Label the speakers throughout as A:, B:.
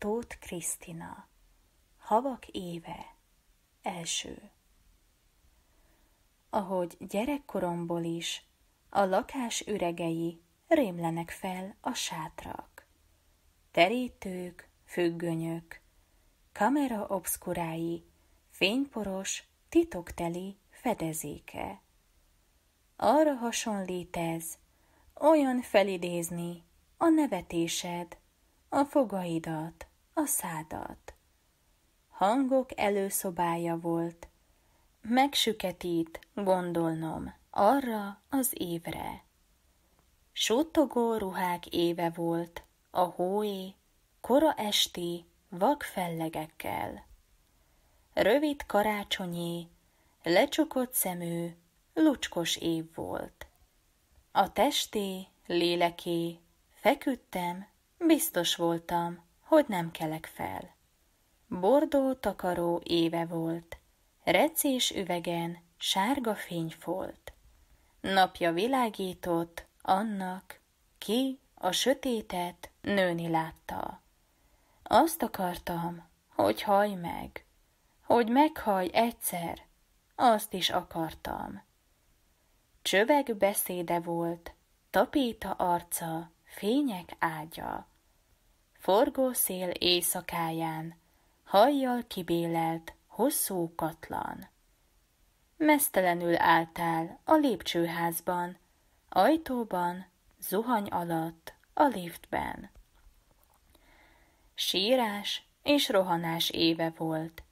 A: Tóth Krisztina Havak éve Első Ahogy gyerekkoromból is, a lakás üregei rémlenek fel a sátrak. Terítők, függönyök, kamera obszkurái, fényporos, titokteli fedezéke. Arra hasonlít ez, olyan felidézni a nevetésed, a fogaidat, a szádat. Hangok előszobája volt. Megsüketít gondolnom arra az évre. Suttogó ruhák éve volt, a hóé, kora esti, vakfellegekkel. Rövid karácsonyi, lecsukott szemű, lucskos év volt. A testé, léleké, feküdtem, biztos voltam, hogy nem kelek fel. Bordó takaró éve volt, recés üvegen sárga fény folt. Napja világított annak, ki a sötétet nőni látta. Azt akartam, hogy haj meg, hogy meghaj egyszer, azt is akartam. Csöveg beszéde volt, tapéta arca, fények ágya forgó szél éjszakáján, hajjal kibélelt, hosszú katlan. Mesztelenül álltál a lépcsőházban, ajtóban, zuhany alatt, a liftben. Sírás és rohanás éve volt,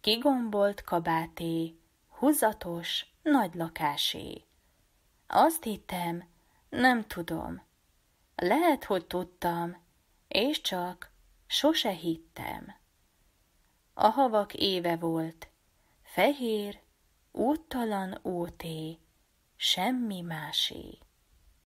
A: kigombolt kabáté, húzatos, nagy lakásé. Azt hittem, nem tudom. Lehet, hogy tudtam, és csak sose hittem. A havak éve volt, fehér, úttalan óté, semmi másé.